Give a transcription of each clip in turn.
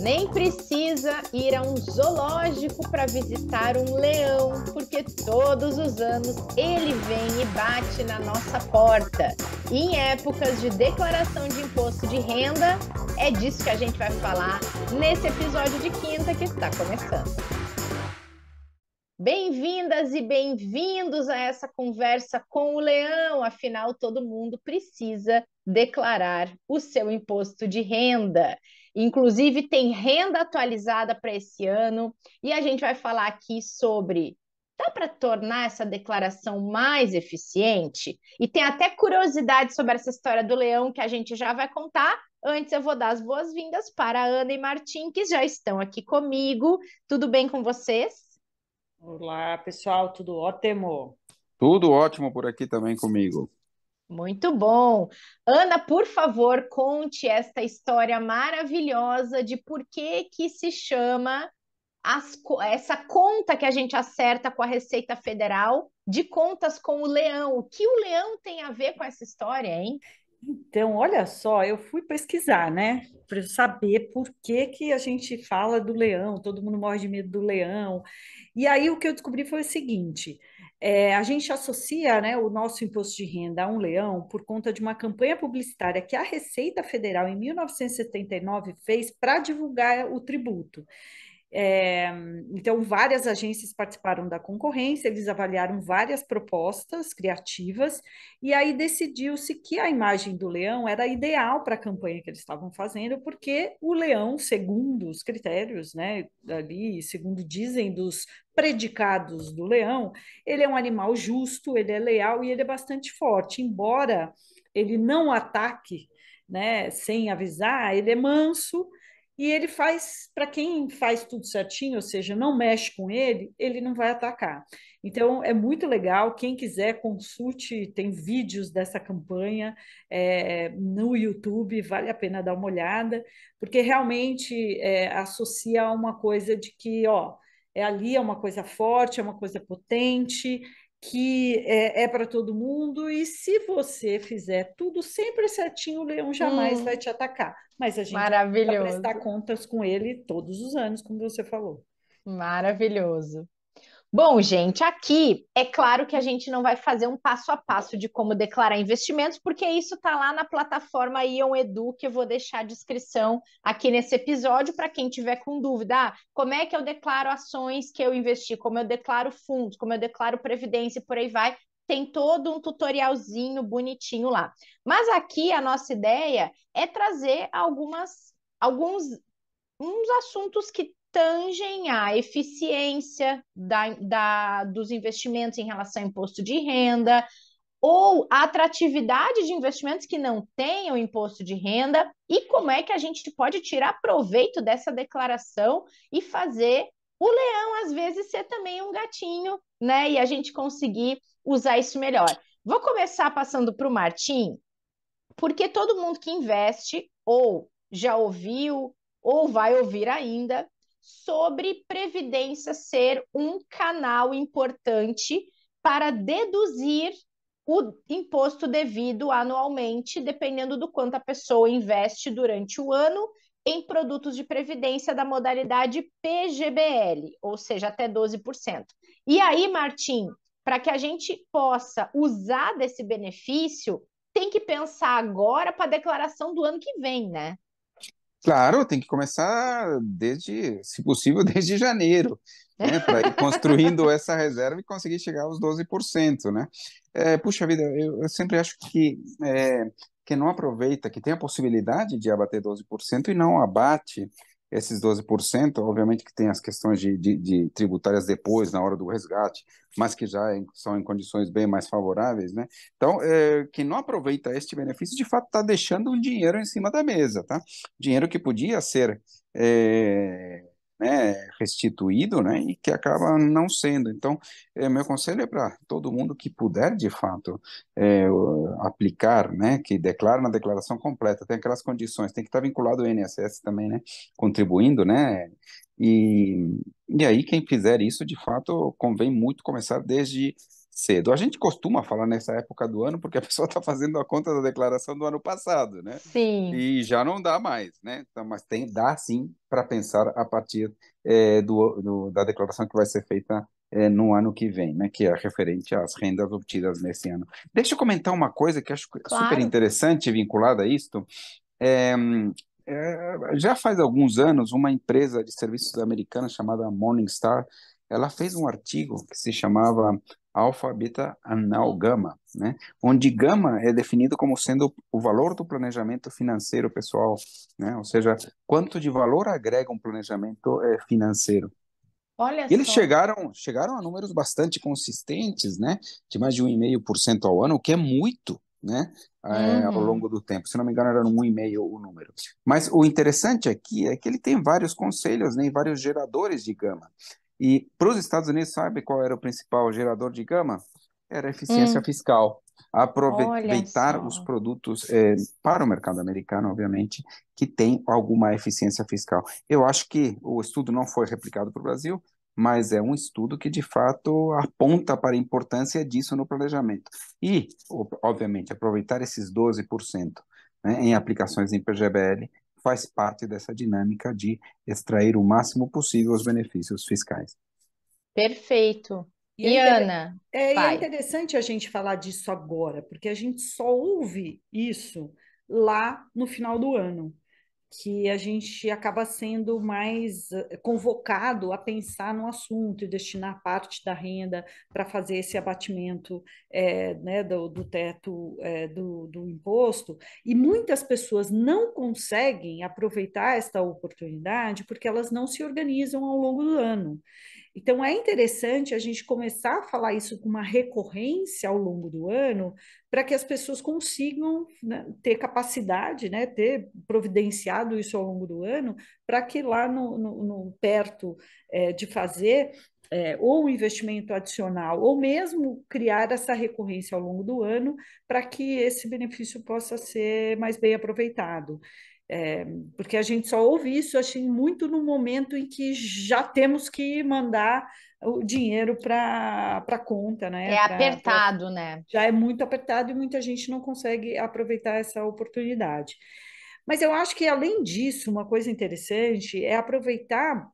Nem precisa ir a um zoológico para visitar um leão, porque todos os anos ele vem e bate na nossa porta. E em épocas de declaração de imposto de renda, é disso que a gente vai falar nesse episódio de quinta que está começando. Bem-vindas e bem-vindos a essa conversa com o leão, afinal, todo mundo precisa declarar o seu imposto de renda. Inclusive, tem renda atualizada para esse ano e a gente vai falar aqui sobre. Dá para tornar essa declaração mais eficiente? E tem até curiosidade sobre essa história do leão que a gente já vai contar. Antes, eu vou dar as boas-vindas para a Ana e Martim, que já estão aqui comigo. Tudo bem com vocês? Olá, pessoal, tudo ótimo? Tudo ótimo por aqui também comigo. Muito bom. Ana, por favor, conte esta história maravilhosa de por que que se chama as, essa conta que a gente acerta com a Receita Federal de contas com o leão. O que o leão tem a ver com essa história, hein? Então, olha só, eu fui pesquisar, né, para saber por que que a gente fala do leão, todo mundo morre de medo do leão. E aí o que eu descobri foi o seguinte: é, a gente associa né, o nosso imposto de renda a um leão por conta de uma campanha publicitária que a Receita Federal, em 1979, fez para divulgar o tributo. É, então, várias agências participaram da concorrência, eles avaliaram várias propostas criativas, e aí decidiu-se que a imagem do leão era ideal para a campanha que eles estavam fazendo, porque o leão, segundo os critérios, né, ali, segundo dizem dos predicados do leão, ele é um animal justo, ele é leal e ele é bastante forte, embora ele não ataque né, sem avisar, ele é manso e ele faz, para quem faz tudo certinho, ou seja, não mexe com ele, ele não vai atacar. Então, é muito legal. Quem quiser, consulte, tem vídeos dessa campanha é, no YouTube, vale a pena dar uma olhada, porque realmente é, associa uma coisa de que, ó, é ali é uma coisa forte, é uma coisa potente, que é, é para todo mundo, e se você fizer tudo sempre certinho, o leão jamais hum. vai te atacar. Mas a gente vai prestar contas com ele todos os anos, como você falou. Maravilhoso. Bom, gente, aqui é claro que a gente não vai fazer um passo a passo de como declarar investimentos, porque isso está lá na plataforma Ion Edu, que eu vou deixar a descrição aqui nesse episódio para quem tiver com dúvida. Ah, como é que eu declaro ações que eu investi? Como eu declaro fundos? Como eu declaro previdência e por aí vai? Tem todo um tutorialzinho bonitinho lá. Mas aqui a nossa ideia é trazer algumas, alguns uns assuntos que tangem à eficiência da, da, dos investimentos em relação ao imposto de renda, ou a atratividade de investimentos que não tenham imposto de renda, e como é que a gente pode tirar proveito dessa declaração e fazer o leão, às vezes, ser também um gatinho, né? E a gente conseguir usar isso melhor. Vou começar passando para o Martim, porque todo mundo que investe ou já ouviu ou vai ouvir ainda, sobre previdência ser um canal importante para deduzir o imposto devido anualmente, dependendo do quanto a pessoa investe durante o ano em produtos de previdência da modalidade PGBL, ou seja, até 12%. E aí, Martim, para que a gente possa usar desse benefício, tem que pensar agora para a declaração do ano que vem, né? Claro, tem que começar desde, se possível, desde janeiro, né, para ir construindo essa reserva e conseguir chegar aos 12%, né? É, puxa vida, eu, eu, sempre acho que é, quem não aproveita, que tem a possibilidade de abater 12% e não abate, esses 12%, obviamente que tem as questões de, de, de, tributárias depois, na hora do resgate, mas que já é são em condições bem mais favoráveis, né? Então, é, quem não aproveita este benefício, de fato, está deixando um dinheiro em cima da mesa, tá? Dinheiro que podia ser é, né, restituído, né, e que acaba não sendo. Então, é, meu conselho é para todo mundo que puder, de fato, é, aplicar, né, que declara na declaração completa, tem aquelas condições, tem que estar tá vinculado ao INSS também, né, contribuindo, né, e, e aí quem fizer isso, de fato, convém muito começar desde cedo. A gente costuma falar nessa época do ano porque a pessoa está fazendo a conta da declaração do ano passado, né? Sim. E já não dá mais, né? Então, mas tem, dá sim para pensar a partir é, do, do, da declaração que vai ser feita é, no ano que vem, né? Que é referente às rendas obtidas nesse ano. Deixa eu comentar uma coisa que acho claro. super interessante vinculada a isto. É, é, já faz alguns anos, uma empresa de serviços americana chamada Morningstar, ela fez um artigo que se chamava alfa, beta, anal, gama, né? onde gama é definido como sendo o valor do planejamento financeiro pessoal, né? ou seja, quanto de valor agrega um planejamento é, financeiro. Olha e eles chegaram chegaram a números bastante consistentes, né? De mais de 1,5% ao ano, o que é muito, né? É, uhum. Ao longo do tempo. Se não me engano, era 1,5% o número. Mas o interessante aqui é que ele tem vários conselhos, né? E vários geradores de gama. E para os Estados Unidos, sabe qual era o principal gerador de gama? Era a eficiência hum. fiscal. Aproveitar os produtos é, para o mercado americano, obviamente, que tem alguma eficiência fiscal. Eu acho que o estudo não foi replicado para o Brasil, mas é um estudo que de fato aponta para a importância disso no planejamento. E, obviamente, aproveitar esses 12% né, em aplicações em PGBL faz parte dessa dinâmica de extrair o máximo possível os benefícios fiscais. Perfeito. E, é é, e é Ana? é, interessante a gente falar disso agora, porque a gente só ouve isso lá no final do ano que a gente acaba sendo mais eh, convocado a pensar no assunto e destinar parte da renda para fazer esse abatimento é, né, do, do, teto é, do, do imposto. E muitas pessoas não conseguem aproveitar esta oportunidade porque elas não se organizam ao longo do ano. Então, é interessante a gente começar a falar isso com uma recorrência ao longo do ano, para que as pessoas consigam né, ter capacidade, né, ter providenciado isso ao longo do ano, para que lá no, no, no perto é, de fazer é, ou um investimento adicional, ou mesmo criar essa recorrência ao longo do ano, para que esse benefício possa ser mais bem aproveitado. É, porque a gente só ouve isso, assim, muito no momento em que já temos que mandar o dinheiro para a conta, né? É pra, apertado, pra... né? Já é muito apertado e muita gente não consegue aproveitar essa oportunidade. Mas eu acho que, além disso, uma coisa interessante é aproveitar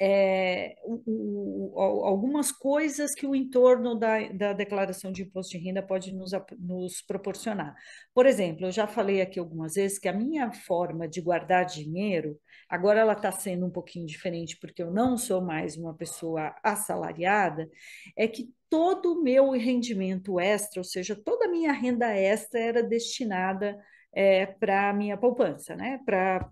é, o, o, algumas coisas que o entorno da, da, declaração de imposto de renda pode nos, nos proporcionar. Por exemplo, eu já falei aqui algumas vezes que a minha forma de guardar dinheiro, agora ela está sendo um pouquinho diferente, porque eu não sou mais uma pessoa assalariada, é que todo o meu rendimento extra, ou seja, toda a minha renda extra era destinada é, para a minha poupança, né? para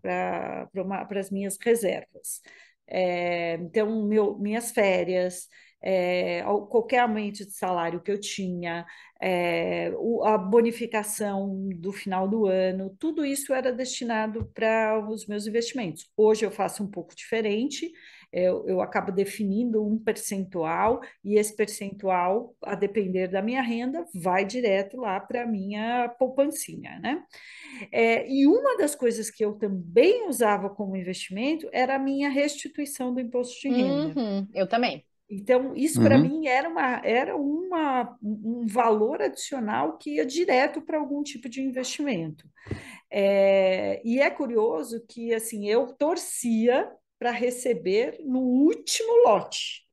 as minhas reservas é, então meu, minhas férias, é, qualquer aumento de salário que eu tinha, é, o, a bonificação do final do ano, tudo isso era destinado para os meus investimentos. Hoje eu faço um pouco diferente, eu, eu acabo definindo um percentual, e esse percentual, a depender da minha renda, vai direto lá para a minha poupancinha, né? É, e uma das coisas que eu também usava como investimento era a minha restituição do imposto de renda. Uhum, eu também. Então, isso para uhum. mim era, uma, era uma, um valor adicional que ia direto para algum tipo de investimento. É, e é curioso que assim eu torcia para receber no último lote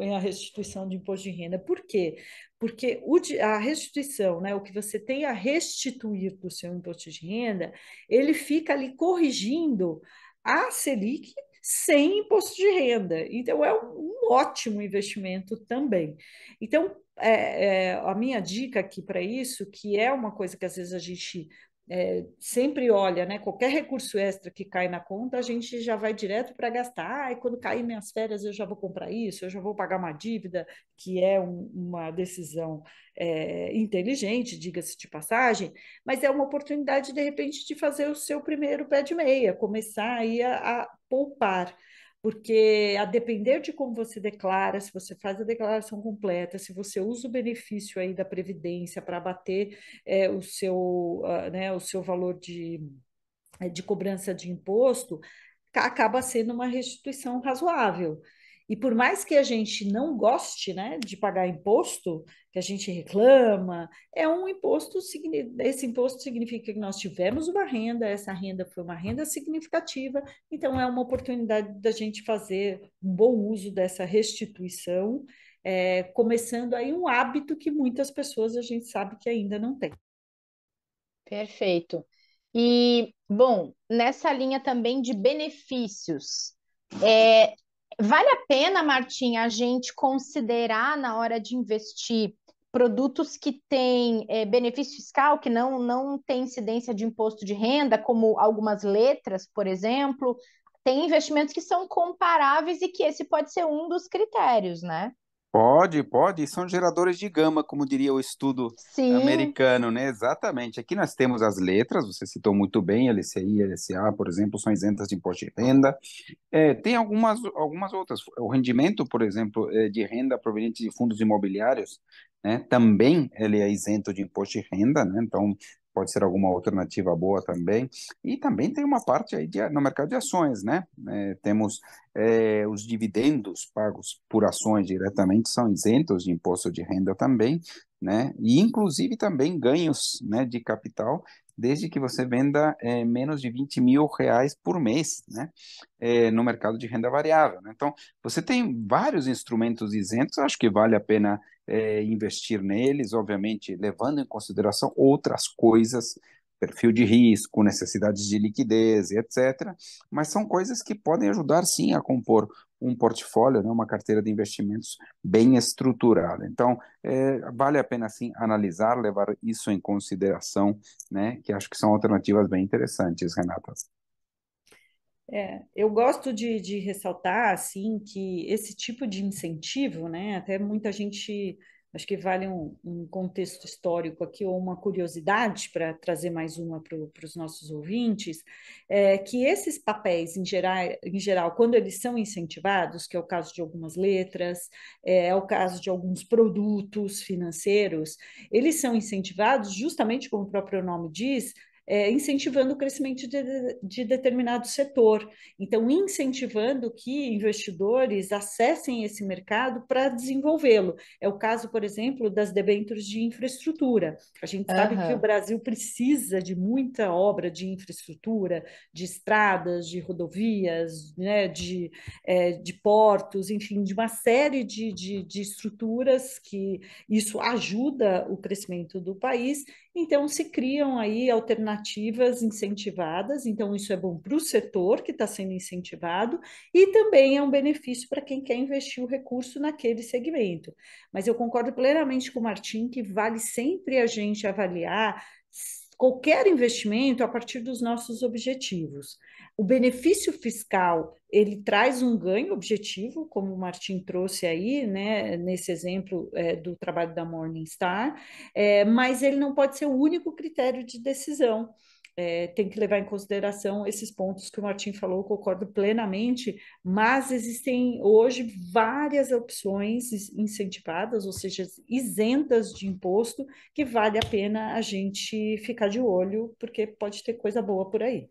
é, a restituição de imposto de renda. Por quê? Porque o, a restituição, né, o que você tem a restituir do seu imposto de renda, ele fica ali corrigindo a Selic sem imposto de renda. Então, é um ótimo investimento também. Então, é, é, a minha dica aqui para isso, que é uma coisa que às vezes a gente é, sempre olha, né? Qualquer recurso extra que cai na conta, a gente já vai direto para gastar. Ah, e quando cair minhas férias, eu já vou comprar isso, eu já vou pagar uma dívida, que é um, uma decisão é, inteligente, diga-se de passagem, mas é uma oportunidade, de repente, de fazer o seu primeiro pé de meia, começar aí a, a poupar, porque a depender de como você declara, se você faz a declaração completa, se você usa o benefício aí da previdência para bater é, o seu, uh, né, o seu valor de, de cobrança de imposto, acaba sendo uma restituição razoável. E por mais que a gente não goste né, de pagar imposto, que a gente reclama, é um imposto, esse imposto significa que nós tivemos uma renda, essa renda foi uma renda significativa, então é uma oportunidade da gente fazer um bom uso dessa restituição, é, começando aí um hábito que muitas pessoas a gente sabe que ainda não tem. Perfeito. E, bom, nessa linha também de benefícios, é, Vale a pena, Martim, a gente considerar na hora de investir produtos que têm é, benefício fiscal, que não, não tem incidência de imposto de renda, como algumas letras, por exemplo. Tem investimentos que são comparáveis e que esse pode ser um dos critérios, né? Pode, pode. São geradores de gama, como diria o estudo Sim. americano, né? Exatamente. Aqui nós temos as letras, você citou muito bem, LCI, LCA, por exemplo, são isentas de imposto de renda. É, tem algumas, algumas outras. O rendimento, por exemplo, é, de renda proveniente de fundos imobiliários, né? Também ele é isento de imposto de renda, né? Então, pode ser alguma alternativa boa também. E também tem uma parte aí de, no mercado de ações, né? É, temos é, os dividendos pagos por ações diretamente são isentos de imposto de renda também, né? E inclusive também ganhos né, de capital desde que você venda é, menos de 20 mil reais por mês, né? É, no mercado de renda variável. Né? Então, você tem vários instrumentos isentos, acho que vale a pena é, investir neles, obviamente levando em consideração outras coisas, perfil de risco, necessidades de liquidez, etc. Mas são coisas que podem ajudar sim a compor um portfólio, né, uma carteira de investimentos bem estruturada. Então, é, vale a pena sim analisar, levar isso em consideração, né, que acho que são alternativas bem interessantes, Renata. É, eu gosto de, de, ressaltar assim que esse tipo de incentivo, né? Até muita gente acho que vale um, um contexto histórico aqui ou uma curiosidade para trazer mais uma para os nossos ouvintes, é que esses papéis em geral, em geral, quando eles são incentivados, que é o caso de algumas letras, é, é o caso de alguns produtos financeiros, eles são incentivados justamente como o próprio nome diz é, incentivando o crescimento de, de determinado setor. Então, incentivando que investidores acessem esse mercado para desenvolvê-lo. É o caso, por exemplo, das debêntures de infraestrutura. A gente sabe uhum. que o Brasil precisa de muita obra de infraestrutura, de estradas, de rodovias, né, de, é, de portos, enfim, de uma série de, de, de estruturas que isso ajuda o crescimento do país então, se criam aí alternativas incentivadas, então isso é bom para o setor que está sendo incentivado e também é um benefício para quem quer investir o recurso naquele segmento. Mas eu concordo plenamente com o Martim que vale sempre a gente avaliar qualquer investimento a partir dos nossos objetivos. O benefício fiscal, ele traz um ganho objetivo, como o Martin trouxe aí, né, nesse exemplo é, do trabalho da Morningstar, é, mas ele não pode ser o único critério de decisão é, tem que levar em consideração esses pontos que o Martin falou, concordo plenamente, mas existem hoje várias opções incentivadas, ou seja, isentas de imposto, que vale a pena a gente ficar de olho, porque pode ter coisa boa por aí.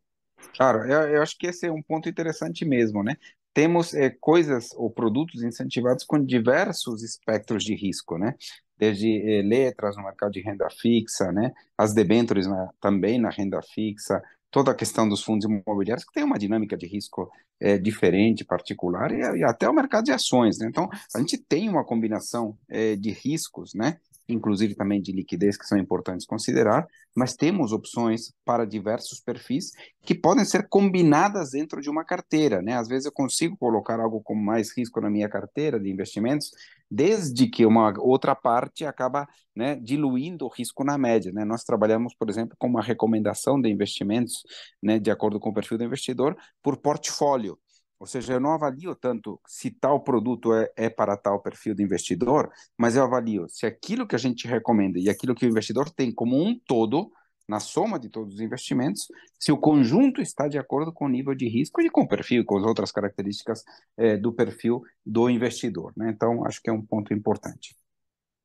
Claro, eu, eu acho que esse é um ponto interessante mesmo, né? temos é, coisas ou produtos incentivados com diversos espectros de risco, né? desde eh, letras no mercado de renda fixa, né? as debêntures também na renda fixa, toda a questão dos fundos imobiliários, que tem uma dinâmica de risco é, diferente, particular, e, e, até o mercado de ações. Né? Então, a gente tem uma combinação eh, de riscos né, inclusive também de liquidez, que são importantes considerar, mas temos opções para diversos perfis que podem ser combinadas dentro de uma carteira. Né? Às vezes eu consigo colocar algo com mais risco na minha carteira de investimentos, desde que uma outra parte acaba né, diluindo o risco na média. Né? Nós trabalhamos, por exemplo, com uma recomendação de investimentos, né, de acordo com o perfil do investidor, por portfólio. Ou seja, eu não avalio tanto se tal produto é, é para tal perfil de investidor, mas eu avalio se aquilo que a gente recomenda e aquilo que o investidor tem como um todo, na soma de todos os investimentos, se o conjunto está de acordo com o nível de risco e com o perfil, com as outras características é, do perfil do investidor. Né? Então, acho que é um ponto importante.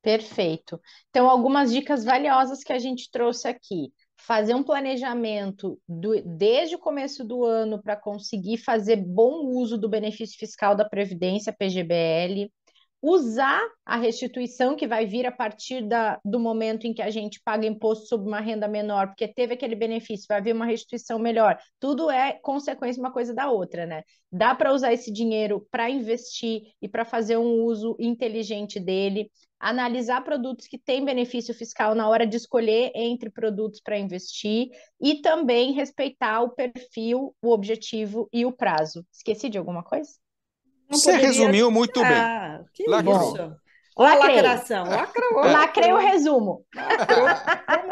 Perfeito. Então, algumas dicas valiosas que a gente trouxe aqui fazer um planejamento do, desde o começo do ano para conseguir fazer bom uso do benefício fiscal da Previdência, PGBL, usar a restituição que vai vir a partir da, do momento em que a gente paga imposto sobre uma renda menor, porque teve aquele benefício, vai vir uma restituição melhor. Tudo é consequência uma coisa da outra, né? Dá para usar esse dinheiro para investir e para fazer um uso inteligente dele, analisar produtos que têm benefício fiscal na hora de escolher entre produtos para investir e também respeitar o perfil, o objetivo e o prazo. Esqueci de alguma coisa? Você resumiu muito ah, bem. Que Lacrou. Lacrei. Lacração. Lacrou. Lacrei o resumo.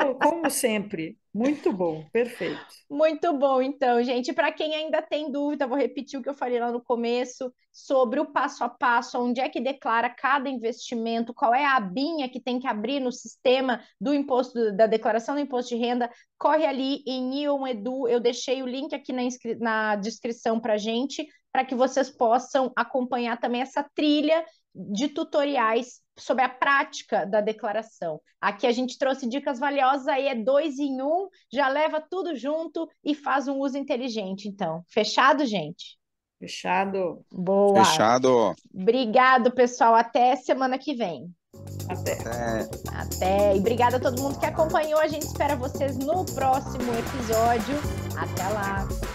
Como, como, sempre. Muito bom, perfeito. Muito bom, então, gente. Para quem ainda tem dúvida, vou repetir o que eu falei lá no começo sobre o passo a passo, onde é que declara cada investimento, qual é a abinha que tem que abrir no sistema do imposto, da declaração do imposto de renda. Corre ali em Ion Edu, eu deixei o link aqui na, na descrição para gente, para que vocês possam acompanhar também essa trilha de tutoriais sobre a prática da declaração. Aqui a gente trouxe dicas valiosas, aí é dois em um, já leva tudo junto e faz um uso inteligente, então. Fechado, gente? Fechado. Boa. Fechado. Obrigado, pessoal. Até semana que vem. Até. Até. E obrigada a todo mundo que acompanhou. A gente espera vocês no próximo episódio. Até lá.